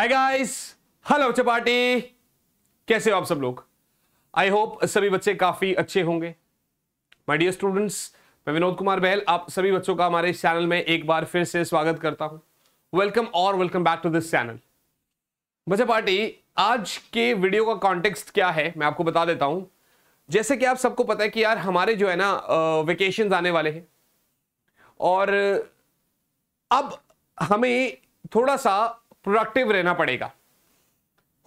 hi guys hello chapati कैसे हो आप सब लोग आई होप सभी बच्चे काफी अच्छे होंगे माय डियर स्टूडेंट्स मैं विनोद कुमार बहल आप सभी बच्चों का हमारे चैनल में एक बार फिर से स्वागत करता हूं वेलकम और welcome back to this channel Bachcha party आज के वीडियो का कॉन्टेक्स्ट क्या है मैं आपको बता देता हूं जैसे कि आप सबको पता है कि यार हमारे जो है ना वेकेशन आने वाले हैं और अब हमें थोड़ा सा प्रोडक्टिव रहना पड़ेगा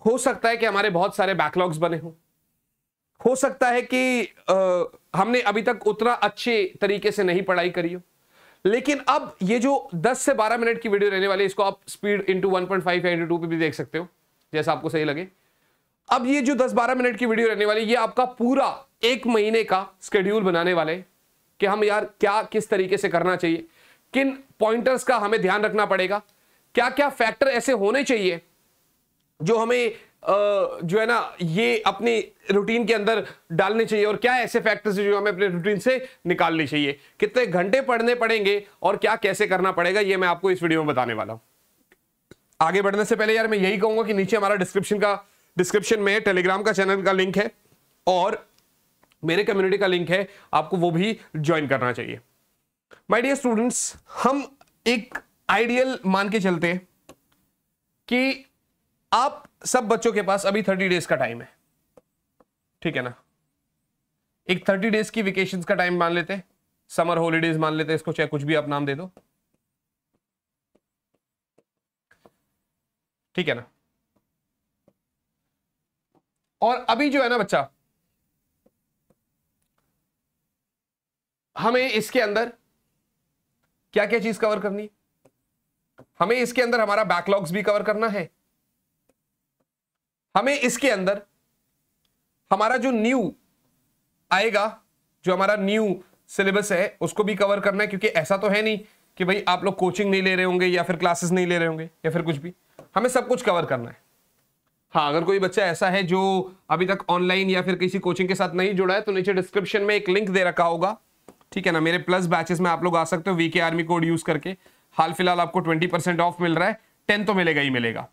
हो सकता है कि हमारे बहुत सारे बैकलॉग्स बने हों हो सकता है कि आ, हमने अभी तक उतना अच्छे तरीके से नहीं पढ़ाई करी हो लेकिन अब ये जो 10 से 12 मिनट की वीडियो रहने वाली है इसको आप speed into one point five into two पे भी देख सकते हो जैसा आपको सही लगे अब ये जो 10-12 मिनट की वीडियो रहने वाली ये आपका पूरा एक महीने का स्केड्यूल बनाने वाले कि हम यार क्या किस तरीके से करना चाहिए किन पॉइंटर्स का हमें ध्यान रखना पड़ेगा क्या क्या फैक्टर ऐसे होने चाहिए जो हमें जो है ना ये अपनी रूटीन के अंदर डालने चाहिए और क्या ऐसे फैक्टर्स जो हमें अपने रूटीन से निकालने चाहिए कितने घंटे पढ़ने पड़ेंगे और क्या कैसे करना पड़ेगा ये मैं आपको इस वीडियो में बताने वाला हूँ आगे बढ़ने से पहले यार मैं यही कहूंगा कि नीचे हमारा डिस्क्रिप्शन का डिस्क्रिप्शन में टेलीग्राम का चैनल का लिंक है और मेरे कम्युनिटी का लिंक है आपको वो भी ज्वाइन करना चाहिए माई डियर स्टूडेंट्स हम एक आइडियल मान के चलते कि आप सब बच्चों के पास अभी थर्टी डेज का टाइम है ठीक है ना एक थर्टी डेज की वेकेशन का टाइम मान लेते समर हॉलीडेज मान लेते इसको चाहे कुछ भी आप नाम दे दो ठीक है ना और अभी जो है ना बच्चा हमें इसके अंदर क्या क्या चीज कवर करनी है हमें इसके अंदर हमारा बैकलॉग्स भी कवर करना है हमें इसके अंदर हमारा जो न्यू आएगा जो हमारा न्यू सिलेबस है उसको भी कवर करना है क्योंकि ऐसा तो है नहीं कि भाई आप लोग कोचिंग नहीं ले रहे होंगे या फिर क्लासेस नहीं ले रहे होंगे या फिर कुछ भी हमें सब कुछ कवर करना है हाँ अगर कोई बच्चा ऐसा है जो अभी तक ऑनलाइन या फिर किसी कोचिंग के साथ नहीं जुड़ा है तो नीचे डिस्क्रिप्शन में एक लिंक दे रखा होगा ठीक है ना मेरे प्लस बैचेस में आप लोग आ सकते हो वीके आर्मी कोड यूज करके हाल फिलहाल आपको ट्वेंटी परसेंट ऑफ मिल रहा है टेन तो मिलेगा ही मिलेगा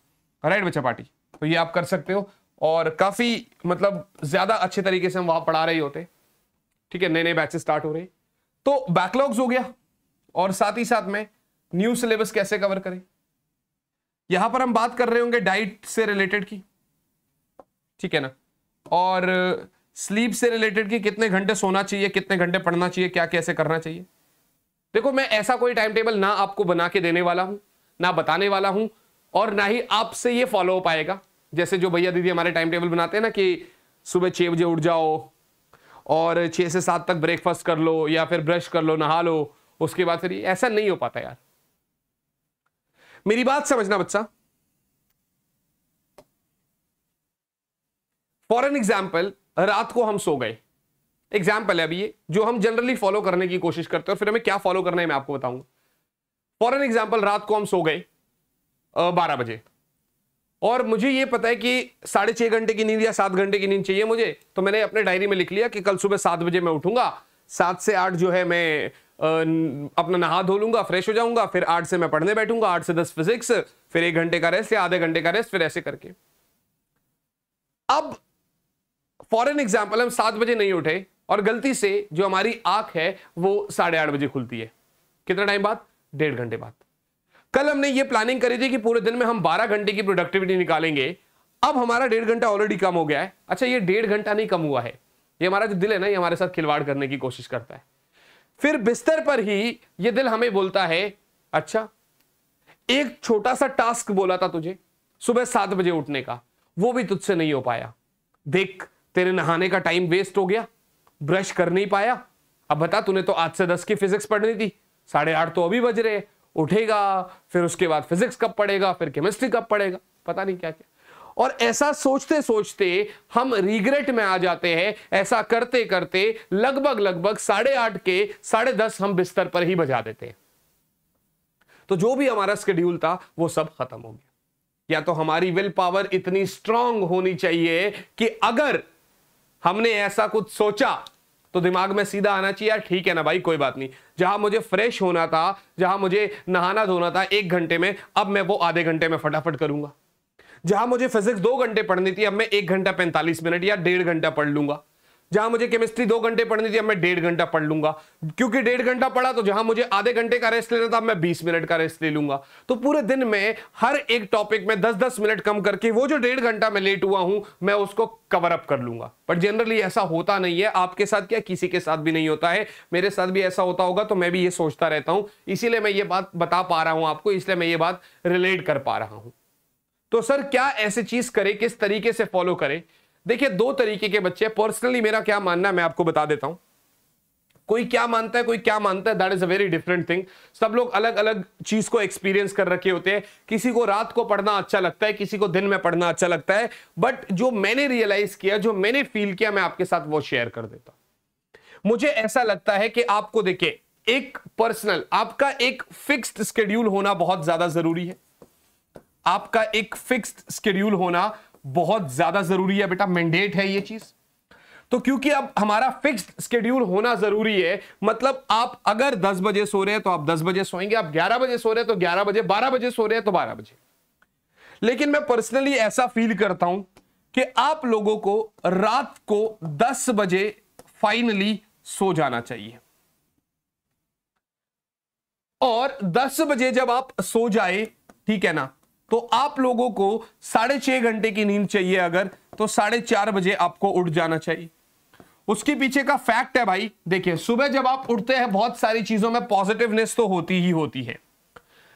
राइट बच्चा पार्टी तो ये आप कर सकते हो और काफी मतलब ज्यादा अच्छे तरीके से हम वहां पढ़ा रहे होते ठीक है नए नए बैचेस स्टार्ट हो रहे तो बैकलॉग्स हो गया और साथ ही साथ में न्यू सिलेबस कैसे कवर करें यहां पर हम बात कर रहे होंगे डाइट से रिलेटेड की ठीक है ना और स्लीप से रिलेटेड की कितने घंटे सोना चाहिए कितने घंटे पढ़ना चाहिए क्या कैसे करना चाहिए देखो मैं ऐसा कोई टाइम टेबल ना आपको बना के देने वाला हूं ना बताने वाला हूं और ना ही आपसे ये फॉलो हो पाएगा जैसे जो भैया दीदी हमारे टाइम टेबल बनाते हैं ना कि सुबह छह बजे उठ जाओ और छह से सात तक ब्रेकफास्ट कर लो या फिर ब्रश कर लो नहा लो उसके बाद फिर ऐसा नहीं हो पाता यार मेरी बात समझना बच्चा फॉर एन एग्जाम्पल रात को हम सो गए एग्जाम्पल है अभी ये जो हम जनरली फॉलो करने की कोशिश करते हैं और फिर हमें क्या फॉलो करना है मैं आपको बताऊंगा फॉर एन एग्जाम्पल रात को हम सो गए बारह बजे और मुझे ये पता है कि साढ़े छह घंटे की नींद या सात घंटे की नींद चाहिए मुझे तो मैंने अपने डायरी में लिख लिया कि कल सुबह सात बजे मैं उठूंगा सात से आठ जो है मैं अपना नहा धो लूंगा फ्रेश हो जाऊंगा फिर आठ से मैं पढ़ने बैठूंगा आठ से दस फिजिक्स फिर एक घंटे का रेस्ट या आधे घंटे का रेस्ट फिर ऐसे करके अब फॉर एन एग्जाम्पल हम सात बजे नहीं उठे और गलती से जो हमारी आंख है वो साढ़े आठ बजे खुलती है कितना टाइम बाद डेढ़ घंटे बाद कल हमने ये प्लानिंग करी थी कि पूरे दिन में हम 12 घंटे की प्रोडक्टिविटी निकालेंगे अब हमारा डेढ़ घंटा ऑलरेडी कम हो गया है अच्छा ये डेढ़ घंटा नहीं कम हुआ है ये हमारा जो दिल है ना ये हमारे साथ खिलवाड़ करने की कोशिश करता है फिर बिस्तर पर ही ये दिल हमें बोलता है अच्छा एक छोटा सा टास्क बोला था तुझे सुबह सात बजे उठने का वो भी तुझसे नहीं हो पाया देख तेरे नहाने का टाइम वेस्ट हो गया ब्रश कर नहीं पाया अब बता तूने तो आज से दस की फिजिक्स पढ़नी थी साढ़े आठ तो अभी बज रहे उठेगा फिर उसके बाद फिजिक्स कब पढ़ेगा फिर केमिस्ट्री कब पढ़ेगा पता नहीं क्या क्या और ऐसा सोचते सोचते हम रिग्रेट में आ जाते हैं ऐसा करते करते लगभग लगभग साढ़े आठ के साढ़े दस हम बिस्तर पर ही बजा देते हैं तो जो भी हमारा स्केड्यूल था वो सब खत्म हो गया या तो हमारी विल पावर इतनी स्ट्रांग होनी चाहिए कि अगर हमने ऐसा कुछ सोचा तो दिमाग में सीधा आना चाहिए यार ठीक है ना भाई कोई बात नहीं जहां मुझे फ्रेश होना था जहां मुझे नहाना धोना था एक घंटे में अब मैं वो आधे घंटे में फटाफट करूंगा जहां मुझे फिजिक्स दो घंटे पढ़नी थी अब मैं एक घंटा पैंतालीस मिनट या डेढ़ घंटा पढ़ लूंगा जहां मुझे केमिस्ट्री दो घंटे पढ़नी थी अब मैं डेढ़ घंटा पढ़ लूंगा क्योंकि डेढ़ घंटा पढ़ा तो जहां मुझे आधे घंटे का रेस्ट लेना था अब मैं बीस मिनट का रेस्ट ले लूंगा तो पूरे दिन में हर एक टॉपिक में दस दस मिनट कम करके वो जो डेढ़ घंटा मैं लेट हुआ हूं मैं उसको कवर अप कर लूंगा बट जनरली ऐसा होता नहीं है आपके साथ क्या किसी के साथ भी नहीं होता है मेरे साथ भी ऐसा होता होगा तो मैं भी ये सोचता रहता हूं इसीलिए मैं ये बात बता पा रहा हूं आपको इसलिए मैं ये बात रिलेट कर पा रहा हूं तो सर क्या ऐसी चीज करे किस तरीके से फॉलो करें देखिए दो तरीके के बच्चे पर्सनली मेरा क्या मानना है मैं आपको बता देता हूं कोई क्या मानता है कोई क्या मानता है that is a very different thing सब लोग अलग अलग चीज को एक्सपीरियंस कर रखे होते हैं किसी को रात को पढ़ना अच्छा लगता है किसी को दिन में पढ़ना अच्छा लगता है बट जो मैंने रियलाइज किया जो मैंने फील किया मैं आपके साथ वो शेयर कर देता मुझे ऐसा लगता है कि आपको देखिए एक पर्सनल आपका एक फिक्स्ड स्केड्यूल होना बहुत ज्यादा जरूरी है आपका एक फिक्स्ड स्केड्यूल होना बहुत ज्यादा जरूरी है बेटा मैंडेट है ये चीज तो क्योंकि अब हमारा फिक्स स्केड्यूल होना जरूरी है मतलब आप अगर 10 बजे सो रहे हैं तो आप 10 बजे सोएंगे आप 11 बजे सो रहे हैं तो 11 बजे 12 बजे सो रहे हैं तो 12 बजे लेकिन मैं पर्सनली ऐसा फील करता हूं कि आप लोगों को रात को 10 बजे फाइनली सो जाना चाहिए और 10 बजे जब आप सो जाए ठीक है ना तो आप लोगों को साढ़े छह घंटे की नींद चाहिए अगर तो साढ़े चार बजे आपको उठ जाना चाहिए उसके पीछे का फैक्ट है भाई देखिए सुबह जब आप उठते हैं बहुत सारी चीजों में पॉजिटिवनेस तो होती ही होती है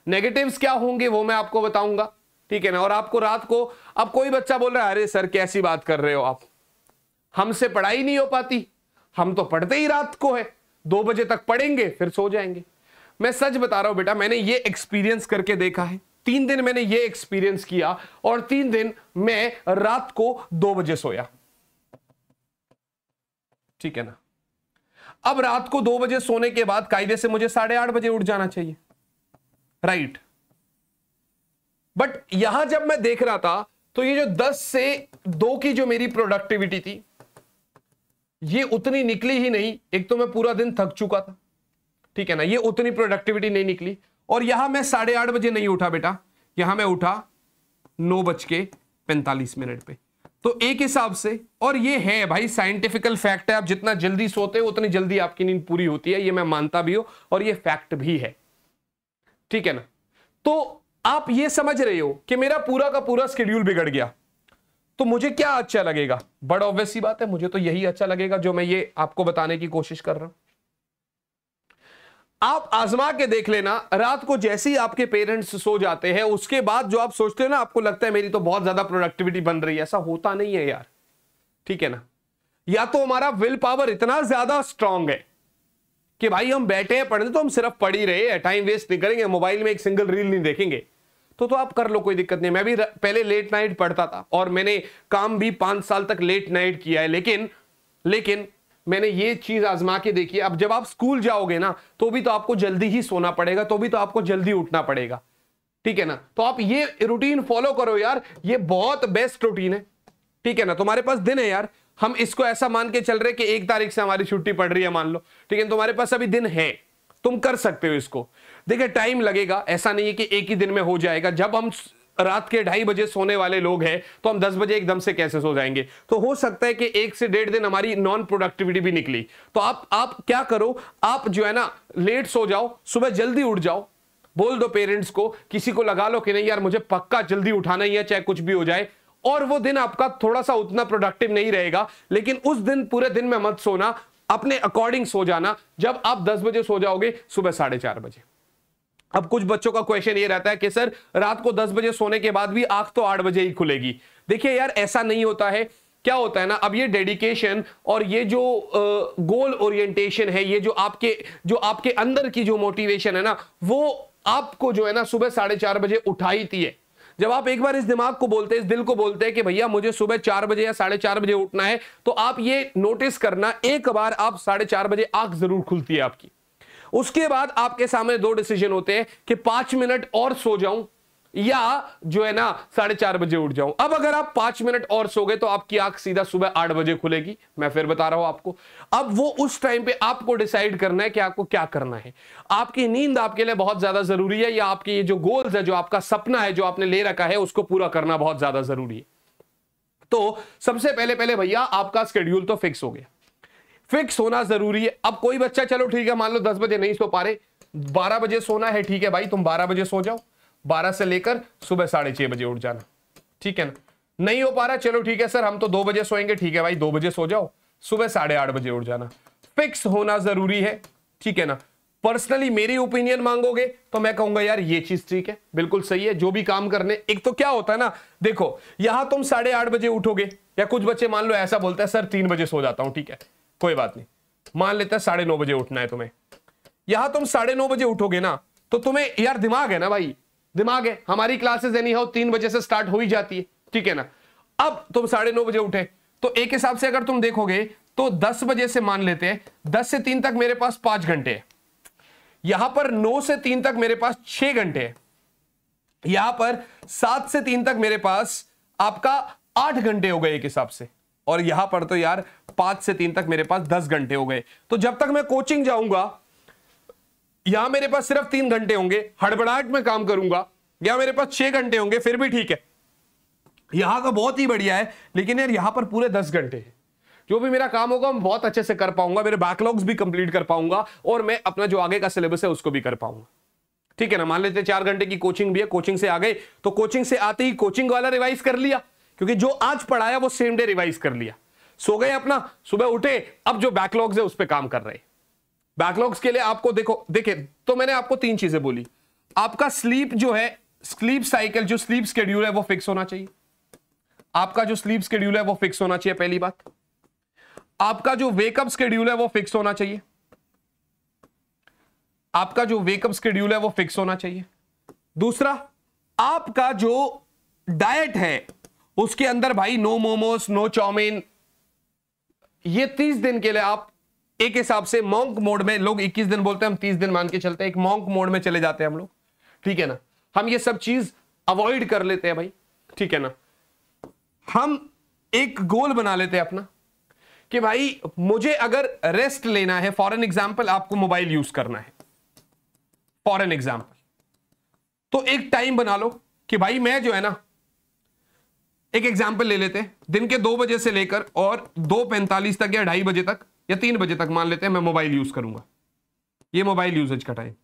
नेगेटिव्स क्या होंगे वो मैं आपको बताऊंगा ठीक है ना और आपको रात को अब कोई बच्चा बोल रहा है अरे सर कैसी बात कर रहे हो आप हमसे पढ़ाई नहीं हो पाती हम तो पढ़ते ही रात को है दो बजे तक पढ़ेंगे फिर सो जाएंगे मैं सच बता रहा हूं बेटा मैंने ये एक्सपीरियंस करके देखा है तीन दिन मैंने ये एक्सपीरियंस किया और तीन दिन मैं रात को दो बजे सोया ठीक है ना अब रात को दो बजे सोने के बाद कायदे से मुझे साढ़े आठ बजे उठ जाना चाहिए राइट बट यहां जब मैं देख रहा था तो ये जो दस से दो की जो मेरी प्रोडक्टिविटी थी ये उतनी निकली ही नहीं एक तो मैं पूरा दिन थक चुका था ठीक है ना ये उतनी प्रोडक्टिविटी नहीं निकली और यहां मैं साढ़े आठ बजे नहीं उठा बेटा यहां मैं उठा नौ बज के पैंतालीस मिनट पे तो एक हिसाब से और ये है भाई साइंटिफिकल फैक्ट है आप जितना जल्दी सोते हो उतनी जल्दी आपकी नींद पूरी होती है ये मैं मानता भी हूं और ये फैक्ट भी है ठीक है ना तो आप ये समझ रहे हो कि मेरा पूरा का पूरा स्केड्यूल बिगड़ गया तो मुझे क्या अच्छा लगेगा बड़ ऑब्वियस सी बात है मुझे तो यही अच्छा लगेगा जो मैं ये आपको बताने की कोशिश कर रहा हूं आप आजमा के देख लेना रात को जैसे ही आपके पेरेंट्स सो जाते हैं उसके बाद जो आप सोचते हो ना आपको लगता है मेरी तो बहुत ज्यादा प्रोडक्टिविटी बन रही है ऐसा होता नहीं है यार ठीक है ना या तो हमारा विल पावर इतना ज्यादा स्ट्रांग है कि भाई हम बैठे हैं पढ़ने तो हम सिर्फ पढ़ ही रहे हैं टाइम वेस्ट नहीं करेंगे मोबाइल में एक सिंगल रील नहीं देखेंगे तो तो आप कर लो कोई दिक्कत नहीं मैं भी पहले लेट नाइट पढ़ता था और मैंने काम भी पांच साल तक लेट नाइट किया है लेकिन लेकिन मैंने ये चीज आजमा के देखी अब जब आप स्कूल जाओगे ना तो भी तो आपको जल्दी ही सोना पड़ेगा तो भी तो आपको जल्दी उठना पड़ेगा ठीक है ना तो आप ये रूटीन फॉलो करो यार ये बहुत बेस्ट रूटीन है ठीक है ना तुम्हारे पास दिन है यार हम इसको ऐसा मान के चल रहे कि एक तारीख से हमारी छुट्टी पड़ रही है मान लो ठीक है तुम्हारे पास अभी दिन है तुम कर सकते हो इसको देखिए टाइम लगेगा ऐसा नहीं है कि एक ही दिन में हो जाएगा जब हम रात के ढाई बजे सोने वाले लोग हैं तो हम दस बजे एकदम से कैसे सो जाएंगे तो हो सकता है कि एक से डेढ़ दिन हमारी नॉन प्रोडक्टिविटी भी निकली तो आप आप क्या करो आप जो है ना लेट सो जाओ सुबह जल्दी उठ जाओ बोल दो पेरेंट्स को किसी को लगा लो कि नहीं यार मुझे पक्का जल्दी उठाना ही है चाहे कुछ भी हो जाए और वो दिन आपका थोड़ा सा उतना प्रोडक्टिव नहीं रहेगा लेकिन उस दिन पूरे दिन में मत सोना अपने अकॉर्डिंग सो जाना जब आप दस बजे सो जाओगे सुबह साढ़े चार बजे अब कुछ बच्चों का क्वेश्चन ये रहता है कि सर रात को दस बजे सोने के बाद भी आंख तो आठ बजे ही खुलेगी देखिए यार ऐसा नहीं होता है क्या होता है ना अब ये डेडिकेशन और ये जो गोल uh, ओरिएंटेशन है ये जो आपके जो आपके अंदर की जो मोटिवेशन है ना वो आपको जो है ना सुबह साढ़े चार बजे उठाईती है जब आप एक बार इस दिमाग को बोलते हैं इस दिल को बोलते हैं कि भैया मुझे सुबह चार बजे या साढ़े चार बजे उठना है तो आप ये नोटिस करना एक बार आप साढ़े चार बजे आंख जरूर खुलती है आपकी उसके बाद आपके सामने दो डिसीजन होते हैं कि पांच मिनट और सो जाऊं या जो है ना साढ़े चार बजे उठ जाऊं अब अगर आप पांच मिनट और सो गए तो आपकी आंख सीधा सुबह आठ बजे खुलेगी मैं फिर बता रहा हूं आपको अब वो उस टाइम पे आपको डिसाइड करना है कि आपको क्या करना है आपकी नींद आपके लिए बहुत ज्यादा जरूरी है या आपके ये जो गोल्स है जो आपका सपना है जो आपने ले रखा है उसको पूरा करना बहुत ज्यादा जरूरी है तो सबसे पहले पहले भैया आपका स्केड्यूल तो फिक्स हो गया फिक्स होना जरूरी है अब कोई बच्चा चलो ठीक है मान लो दस बजे नहीं सो पा रहे बारह बजे सोना है ठीक है भाई तुम बारह बजे सो जाओ बारह से लेकर सुबह साढ़े छह बजे उठ जाना ठीक है ना नहीं हो पा रहा चलो ठीक है सर हम तो दो बजे सोएंगे ठीक है भाई दो बजे सो जाओ सुबह साढ़े आठ बजे उठ जाना फिक्स होना जरूरी है ठीक है ना पर्सनली मेरी ओपिनियन मांगोगे तो मैं कहूंगा यार ये चीज ठीक है बिल्कुल सही है जो भी काम करने एक तो क्या होता है ना देखो यहां तुम साढ़े आठ बजे उठोगे या कुछ बच्चे मान लो ऐसा बोलते हैं सर तीन बजे सो जाता हूं ठीक है कोई बात नहीं मान लेता है साढ़े नौ बजे उठना है तुम्हें यहां तुम साढ़े नौ बजे उठोगे ना तो तुम्हें यार दिमाग है ना भाई दिमाग है हमारी क्लासेस एनी हो तीन बजे से स्टार्ट हो ही जाती है ठीक है ना अब तुम साढ़े नौ बजे उठे तो एक हिसाब से अगर तुम देखोगे तो दस बजे से मान लेते हैं दस से तीन तक मेरे पास पांच घंटे है यहां पर नौ से तीन तक मेरे पास छह घंटे है यहां पर सात से तीन तक मेरे पास आपका आठ घंटे हो गए एक हिसाब से और यहां पर तो यार पांच से तीन तक मेरे पास दस घंटे हो गए तो जब तक मैं कोचिंग जाऊंगा यहां मेरे पास सिर्फ तीन घंटे होंगे हड़बड़ाहट में काम करूंगा या मेरे पास छह घंटे होंगे फिर भी ठीक है यहां का बहुत ही बढ़िया है लेकिन यार यहां पर पूरे दस घंटे हैं जो भी मेरा काम होगा मैं बहुत अच्छे से कर पाऊंगा मेरे बैकलॉग्स भी कंप्लीट कर पाऊंगा और मैं अपना जो आगे का सिलेबस है उसको भी कर पाऊंगा ठीक है ना मान लेते चार घंटे की कोचिंग भी है कोचिंग से आ गए तो कोचिंग से आते ही कोचिंग वाला रिवाइज कर लिया क्योंकि जो आज पढ़ाया वो सेम डे रिवाइज कर लिया सो गए अपना सुबह उठे अब जो बैकलॉग्स है उस पर काम कर रहे बैकलॉग्स के लिए आपको देखो देखे तो मैंने आपको तीन चीजें बोली आपका स्लीप जो है स्लीप साइकिल जो स्लीप स्केड्यूल है वो फिक्स होना चाहिए आपका जो स्लीप स्केड्यूल है वो फिक्स होना चाहिए पहली बात आपका जो वेकअप स्केड्यूल है वो फिक्स होना चाहिए आपका जो वेकअप स्केड्यूल है वो फिक्स होना चाहिए दूसरा आपका जो डाइट है उसके अंदर भाई नो मोमोस नो चाउमीन ये तीस दिन के लिए आप एक हिसाब से मॉन्क मोड में लोग 21 दिन बोलते हैं हम 30 दिन मान के चलते हैं एक मॉन्क मोड में चले जाते हैं हम लोग ठीक है ना हम ये सब चीज अवॉइड कर लेते हैं भाई ठीक है ना हम एक गोल बना लेते हैं अपना कि भाई मुझे अगर रेस्ट लेना है फॉर एन एग्जाम्पल आपको मोबाइल यूज करना है फॉर एन एग्जाम्पल तो एक टाइम बना लो कि भाई मैं जो है ना एक एग्जाम्पल ले लेते हैं दिन के दो बजे से लेकर और दो पैंतालीस तक या ढाई बजे तक या तीन बजे तक मान लेते हैं मैं मोबाइल यूज करूंगा ये मोबाइल यूजेज का टाइम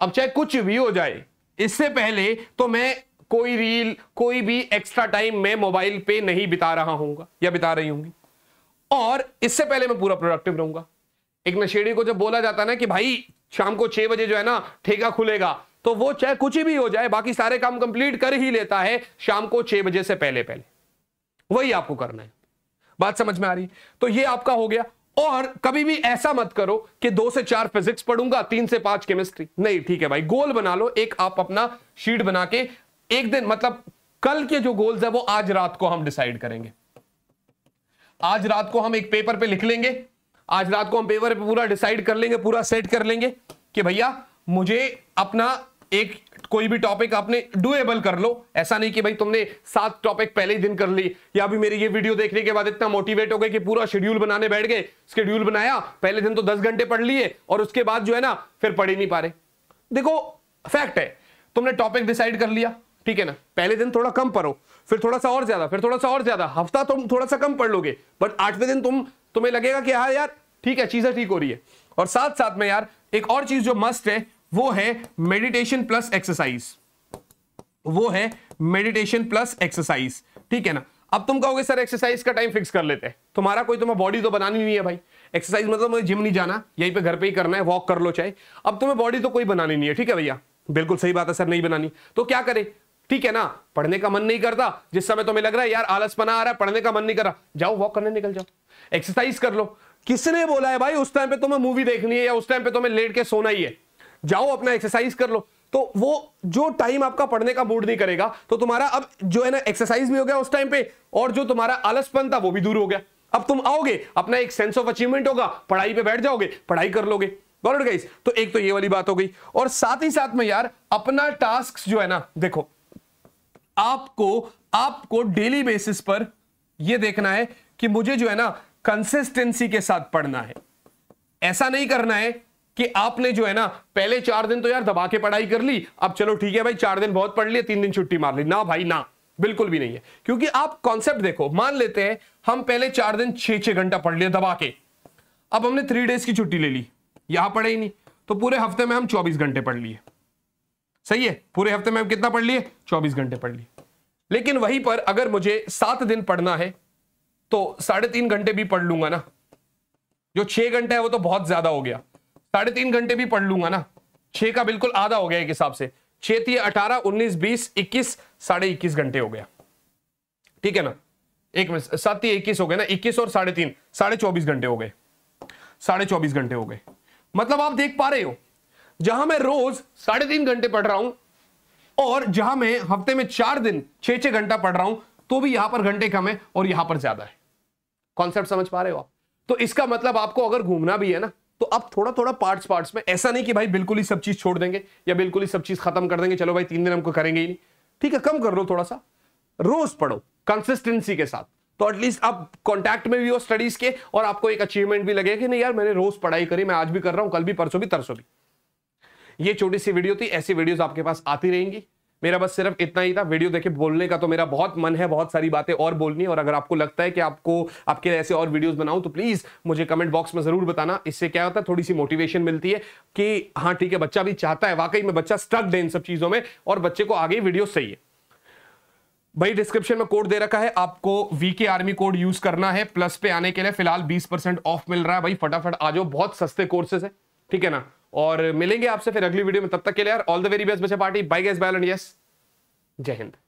अब चाहे कुछ भी हो जाए इससे पहले तो मैं कोई रील कोई भी एक्स्ट्रा टाइम मैं मोबाइल पे नहीं बिता रहा हूँ या बिता रही होंगी और इससे पहले मैं पूरा प्रोडक्टिव रहूंगा एक नशेड़ी को जब बोला जाता है ना कि भाई शाम को छह बजे जो है ना ठेका खुलेगा तो वो चाहे कुछ ही भी हो जाए बाकी सारे काम कंप्लीट कर ही लेता है शाम को छह बजे से पहले पहले वही आपको करना है बात समझ में आ रही तो ये आपका हो गया और कभी भी ऐसा मत करो कि दो से चार फिजिक्स पढ़ूंगा तीन से पांच केमिस्ट्री नहीं ठीक है भाई गोल बना लो एक आप अपना शीट बना के एक दिन मतलब कल के जो गोल्स है वो आज रात को हम डिसाइड करेंगे आज रात को हम एक पेपर पे लिख लेंगे आज रात को हम पेपर पे पूरा डिसाइड कर लेंगे पूरा सेट कर लेंगे कि भैया मुझे अपना एक कोई भी टॉपिक आपने डूएबल कर लो ऐसा नहीं कि भाई तुमने सात टॉपिक पहले ही दिन कर ली या अभी मेरी ये वीडियो देखने के बाद इतना मोटिवेट हो गए कि पूरा शेड्यूल बनाने बैठ गए शेड्यूल बनाया पहले दिन तो दस घंटे पढ़ लिए और उसके बाद जो है ना फिर पढ़ ही नहीं पा रहे देखो फैक्ट है तुमने टॉपिक डिसाइड कर लिया ठीक है ना पहले दिन थोड़ा कम पढ़ो फिर थोड़ा सा और ज्यादा फिर थोड़ा सा और ज्यादा हफ्ता तुम थोड़ा सा कम पढ़ लोगे बट आठवें दिन तुम तुम्हें लगेगा कि हाँ यार ठीक है चीजें ठीक हो रही है और साथ साथ में यार एक और चीज जो मस्ट है वो है मेडिटेशन प्लस एक्सरसाइज वो है मेडिटेशन प्लस एक्सरसाइज ठीक है ना अब तुम कहोगे सर एक्सरसाइज का टाइम फिक्स कर लेते हैं तुम्हारा कोई तुम्हें बॉडी तो बनानी नहीं है भाई एक्सरसाइज मतलब मुझे जिम नहीं जाना यहीं पे घर पे ही करना है वॉक कर लो चाहे अब तुम्हें बॉडी तो कोई बनानी नहीं है ठीक है भैया बिल्कुल सही बात है सर नहीं बनानी तो क्या करे ठीक है ना पढ़ने का मन नहीं करता जिस समय तुम्हें लग रहा है यार आलसपना आ रहा है पढ़ने का मन नहीं कर रहा जाओ वॉक करने निकल जाओ एक्सरसाइज कर लो किसने बोला है भाई उस टाइम पे तुम्हें मूवी देखनी है या उस टाइम पे तुम्हें लेट के सोना ही है जाओ अपना एक्सरसाइज कर लो तो वो जो टाइम आपका पढ़ने का मूड नहीं करेगा तो तुम्हारा अब जो है ना एक्सरसाइज भी हो गया उस टाइम पे और जो तुम्हारा आलसपन था वो भी दूर हो गया अब तुम आओगे अपना एक सेंस ऑफ अचीवमेंट होगा पढ़ाई पे बैठ जाओगे पढ़ाई कर लोगे गाइस तो एक तो ये वाली बात हो गई और साथ ही साथ में यार अपना टास्क जो है ना देखो आपको आपको डेली बेसिस पर यह देखना है कि मुझे जो है ना कंसिस्टेंसी के साथ पढ़ना है ऐसा नहीं करना है कि आपने जो है ना पहले चार दिन तो यार दबा के पढ़ाई कर ली अब चलो ठीक है भाई चार दिन बहुत पढ़ लिया तीन दिन छुट्टी मार ली ना भाई ना बिल्कुल भी नहीं है क्योंकि आप कॉन्सेप्ट देखो मान लेते हैं हम पहले चार दिन छह छह घंटा पढ़ लिया दबा के अब हमने थ्री डेज की छुट्टी ले ली यहां पढ़े ही नहीं तो पूरे हफ्ते में हम चौबीस घंटे पढ़ लिए सही है पूरे हफ्ते में हम कितना पढ़ लिए चौबीस घंटे पढ़ लिए लेकिन वहीं पर अगर मुझे सात दिन पढ़ना है तो साढ़े तीन घंटे भी पढ़ लूंगा ना जो छह घंटे है वो तो बहुत ज्यादा हो गया साढ़े तीन घंटे भी पढ़ लूंगा ना छह का बिल्कुल आधा हो गया एक हिसाब से छह थी अठारह उन्नीस बीस इक्कीस साढ़े इक्कीस घंटे हो गया ठीक है ना एक मिनट सात इक्कीस हो गए ना इक्कीस और साढ़े तीन साढ़े चौबीस घंटे हो गए साढ़े चौबीस घंटे हो गए मतलब आप देख पा रहे हो जहां मैं रोज साढ़े तीन घंटे पढ़ रहा हूं और जहां मैं हफ्ते में चार दिन छह छह घंटा पढ़ रहा हूं तो भी यहां पर घंटे कम है और यहां पर ज्यादा है कॉन्सेप्ट समझ पा रहे हो आप तो इसका मतलब आपको अगर घूमना भी है ना तो अब थोड़ा थोड़ा पार्ट्स पार्ट्स में ऐसा नहीं कि भाई बिल्कुल ही सब चीज छोड़ देंगे या बिल्कुल ही सब चीज खत्म कर देंगे चलो भाई तीन दिन हमको करेंगे ही नहीं ठीक है कम कर लो थोड़ा सा रोज पढ़ो कंसिस्टेंसी के साथ तो एटलीस्ट आप कॉन्टैक्ट में भी हो स्टडीज के और आपको एक अचीवमेंट भी लगे कि नहीं यार मैंने रोज पढ़ाई करी मैं आज भी कर रहा हूं कल भी परसों भी तरसों भी ये छोटी सी वीडियो थी ऐसी वीडियोस आपके पास आती रहेंगी मेरा बस सिर्फ इतना ही था वीडियो देखे बोलने का तो मेरा बहुत मन है बहुत सारी बातें और बोलनी और अगर आपको लगता है कि आपको आपके ऐसे और वीडियोस बनाऊं तो प्लीज मुझे कमेंट बॉक्स में जरूर बताना इससे क्या होता है थोड़ी सी मोटिवेशन मिलती है कि हाँ ठीक है बच्चा भी चाहता है वाकई में बच्चा स्ट्रक दे इन सब चीजों में और बच्चे को आगे वीडियो सही है भाई डिस्क्रिप्शन में कोड दे रखा है आपको वीके आर्मी कोड यूज करना है प्लस पे आने के लिए फिलहाल बीस परसेंट ऑफ मिल रहा है भाई फटाफट आ जाओ बहुत सस्ते कोर्सेज है ठीक है ना और मिलेंगे आपसे फिर अगली वीडियो में तब तक के लिए यार ऑल द वेरी बेस्ट बच्चे party bye guys and yes जय हिंद